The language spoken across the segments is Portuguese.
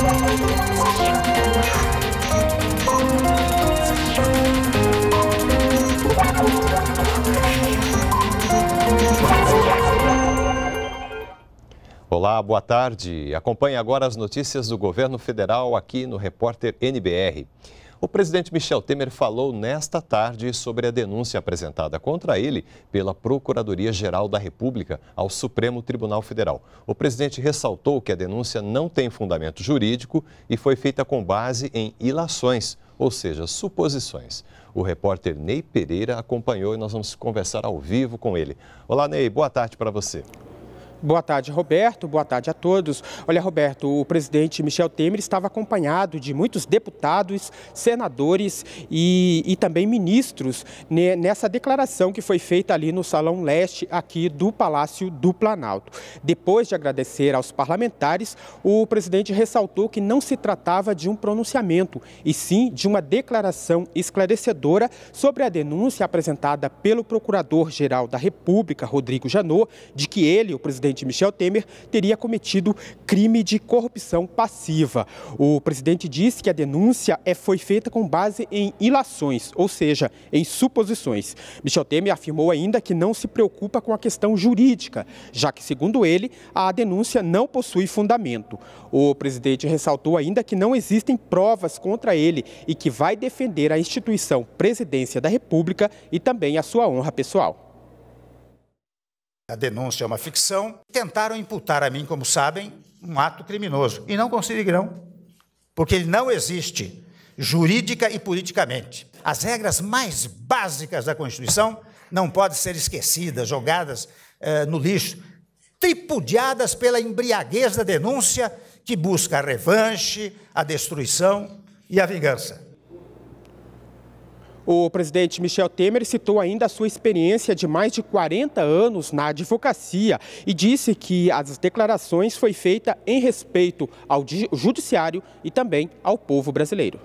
Thank you. Olá, boa tarde. Acompanhe agora as notícias do governo federal aqui no Repórter NBR. O presidente Michel Temer falou nesta tarde sobre a denúncia apresentada contra ele pela Procuradoria-Geral da República ao Supremo Tribunal Federal. O presidente ressaltou que a denúncia não tem fundamento jurídico e foi feita com base em ilações, ou seja, suposições. O repórter Ney Pereira acompanhou e nós vamos conversar ao vivo com ele. Olá, Ney, boa tarde para você. Boa tarde, Roberto. Boa tarde a todos. Olha, Roberto, o presidente Michel Temer estava acompanhado de muitos deputados, senadores e, e também ministros nessa declaração que foi feita ali no Salão Leste, aqui do Palácio do Planalto. Depois de agradecer aos parlamentares, o presidente ressaltou que não se tratava de um pronunciamento, e sim de uma declaração esclarecedora sobre a denúncia apresentada pelo Procurador-Geral da República, Rodrigo Janot, de que ele, o presidente, presidente Michel Temer teria cometido crime de corrupção passiva. O presidente disse que a denúncia é, foi feita com base em ilações, ou seja, em suposições. Michel Temer afirmou ainda que não se preocupa com a questão jurídica, já que, segundo ele, a denúncia não possui fundamento. O presidente ressaltou ainda que não existem provas contra ele e que vai defender a instituição Presidência da República e também a sua honra pessoal a denúncia é uma ficção, tentaram imputar a mim, como sabem, um ato criminoso. E não conseguirão, porque ele não existe jurídica e politicamente. As regras mais básicas da Constituição não podem ser esquecidas, jogadas eh, no lixo, tripudiadas pela embriaguez da denúncia que busca a revanche, a destruição e a vingança. O presidente Michel Temer citou ainda a sua experiência de mais de 40 anos na advocacia e disse que as declarações foi feita em respeito ao judiciário e também ao povo brasileiro.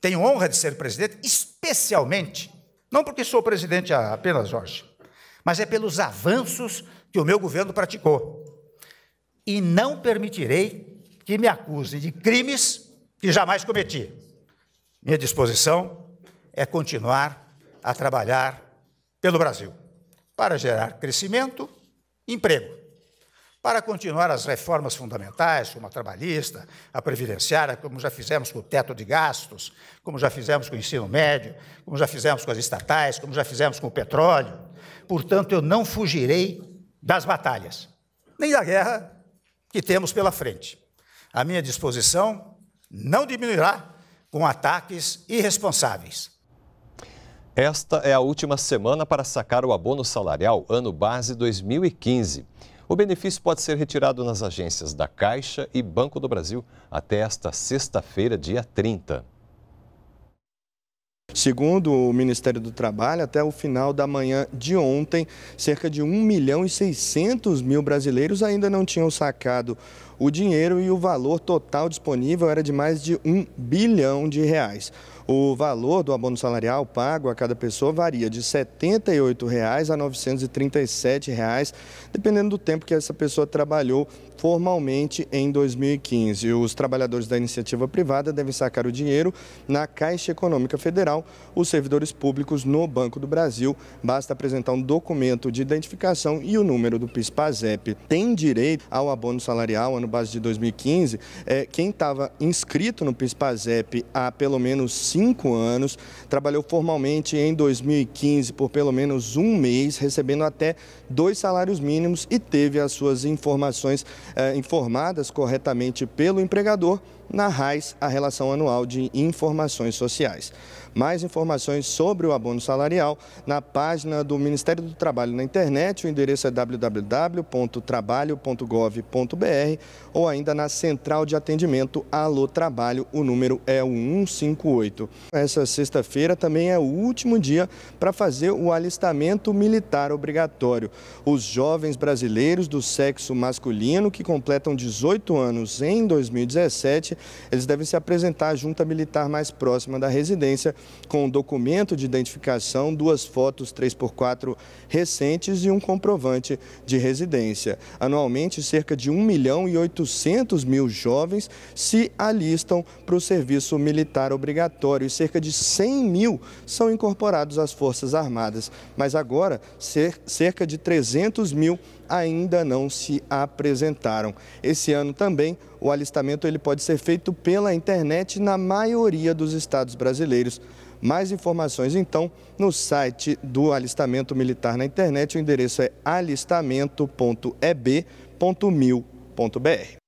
Tenho honra de ser presidente, especialmente, não porque sou presidente apenas, Jorge, mas é pelos avanços que o meu governo praticou. E não permitirei que me acusem de crimes que jamais cometi. Minha disposição é continuar a trabalhar pelo Brasil para gerar crescimento e emprego, para continuar as reformas fundamentais, como a trabalhista, a previdenciária, como já fizemos com o teto de gastos, como já fizemos com o ensino médio, como já fizemos com as estatais, como já fizemos com o petróleo. Portanto, eu não fugirei das batalhas, nem da guerra que temos pela frente. A minha disposição não diminuirá com ataques irresponsáveis. Esta é a última semana para sacar o abono salarial ano base 2015. O benefício pode ser retirado nas agências da Caixa e Banco do Brasil até esta sexta-feira, dia 30. Segundo o Ministério do Trabalho, até o final da manhã de ontem, cerca de 1 milhão e 600 mil brasileiros ainda não tinham sacado o dinheiro e o valor total disponível era de mais de 1 bilhão de reais. O valor do abono salarial pago a cada pessoa varia de R$ 78 reais a R$ 937, reais, dependendo do tempo que essa pessoa trabalhou formalmente em 2015. Os trabalhadores da iniciativa privada devem sacar o dinheiro na Caixa Econômica Federal, os servidores públicos no Banco do Brasil. Basta apresentar um documento de identificação e o número do PIS-PASEP. Tem direito ao abono salarial, ano base de 2015, é, quem estava inscrito no PIS-PASEP há pelo menos cinco anos, trabalhou formalmente em 2015 por pelo menos um mês, recebendo até dois salários mínimos e teve as suas informações é, informadas corretamente pelo empregador, na RAIS, a relação anual de informações sociais mais informações sobre o abono salarial na página do Ministério do Trabalho na internet. O endereço é www.trabalho.gov.br ou ainda na Central de Atendimento Alô Trabalho. O número é o 158. Essa sexta-feira também é o último dia para fazer o alistamento militar obrigatório. Os jovens brasileiros do sexo masculino que completam 18 anos em 2017, eles devem se apresentar à junta militar mais próxima da residência com um documento de identificação, duas fotos 3x4 recentes e um comprovante de residência. Anualmente, cerca de 1 milhão e 800 mil jovens se alistam para o serviço militar obrigatório e cerca de 100 mil são incorporados às Forças Armadas. Mas agora, cerca de 300 mil ainda não se apresentaram. Esse ano também o alistamento ele pode ser feito pela internet na maioria dos estados brasileiros. Mais informações então no site do alistamento militar na internet. O endereço é alistamento.eb.mil.br.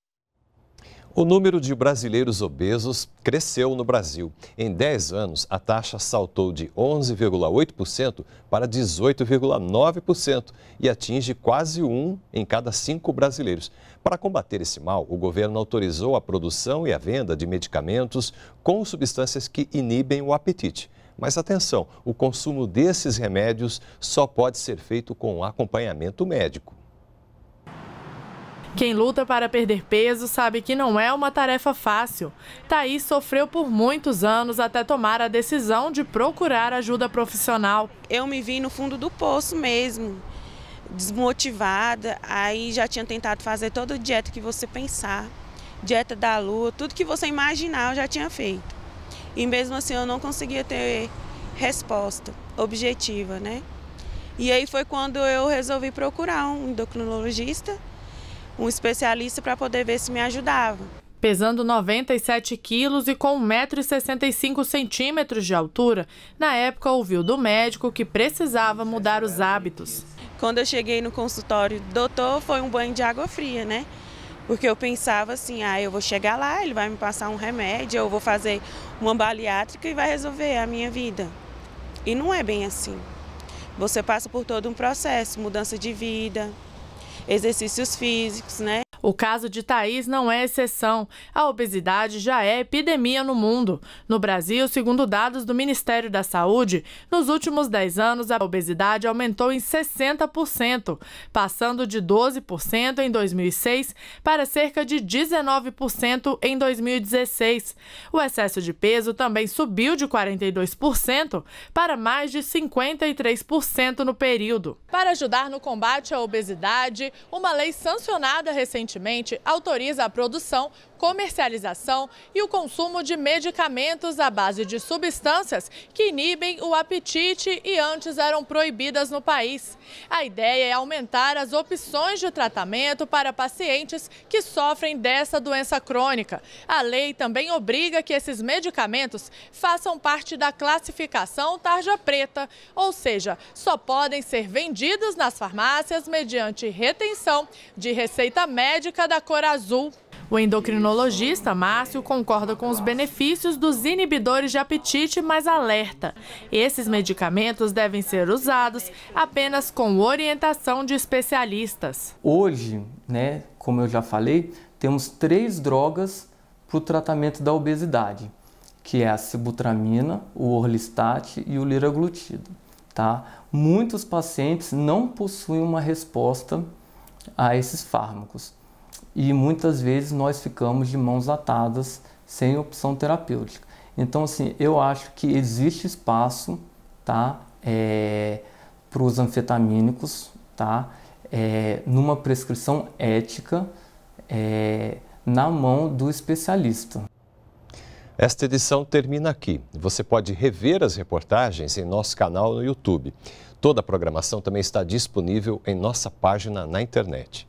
O número de brasileiros obesos cresceu no Brasil. Em 10 anos, a taxa saltou de 11,8% para 18,9% e atinge quase um em cada cinco brasileiros. Para combater esse mal, o governo autorizou a produção e a venda de medicamentos com substâncias que inibem o apetite. Mas atenção, o consumo desses remédios só pode ser feito com acompanhamento médico. Quem luta para perder peso sabe que não é uma tarefa fácil. Thaís sofreu por muitos anos até tomar a decisão de procurar ajuda profissional. Eu me vi no fundo do poço mesmo, desmotivada. Aí já tinha tentado fazer toda a dieta que você pensar, dieta da lua, tudo que você imaginar eu já tinha feito. E mesmo assim eu não conseguia ter resposta objetiva, né? E aí foi quando eu resolvi procurar um endocrinologista um especialista para poder ver se me ajudava pesando 97 quilos e com 1,65m de altura, na época ouviu do médico que precisava mudar os hábitos. Quando eu cheguei no consultório doutor, foi um banho de água fria, né? Porque eu pensava assim, ah, eu vou chegar lá, ele vai me passar um remédio, eu vou fazer uma bariátrica e vai resolver a minha vida. E não é bem assim. Você passa por todo um processo, mudança de vida, exercícios físicos, né? O caso de Thaís não é exceção. A obesidade já é epidemia no mundo. No Brasil, segundo dados do Ministério da Saúde, nos últimos 10 anos a obesidade aumentou em 60%, passando de 12% em 2006 para cerca de 19% em 2016. O excesso de peso também subiu de 42% para mais de 53% no período. Para ajudar no combate à obesidade, uma lei sancionada recentemente autoriza a produção comercialização e o consumo de medicamentos à base de substâncias que inibem o apetite e antes eram proibidas no país. A ideia é aumentar as opções de tratamento para pacientes que sofrem dessa doença crônica. A lei também obriga que esses medicamentos façam parte da classificação tarja preta, ou seja, só podem ser vendidos nas farmácias mediante retenção de receita médica da cor azul. O endocrinologista Márcio concorda com os benefícios dos inibidores de apetite, mas alerta: esses medicamentos devem ser usados apenas com orientação de especialistas. Hoje, né, como eu já falei, temos três drogas para o tratamento da obesidade, que é a sibutramina, o orlistat e o liraglutida. Tá? Muitos pacientes não possuem uma resposta a esses fármacos e muitas vezes nós ficamos de mãos atadas sem opção terapêutica. Então, assim, eu acho que existe espaço, tá, é, para os anfetamínicos, tá, é, numa prescrição ética é, na mão do especialista. Esta edição termina aqui. Você pode rever as reportagens em nosso canal no YouTube. Toda a programação também está disponível em nossa página na internet.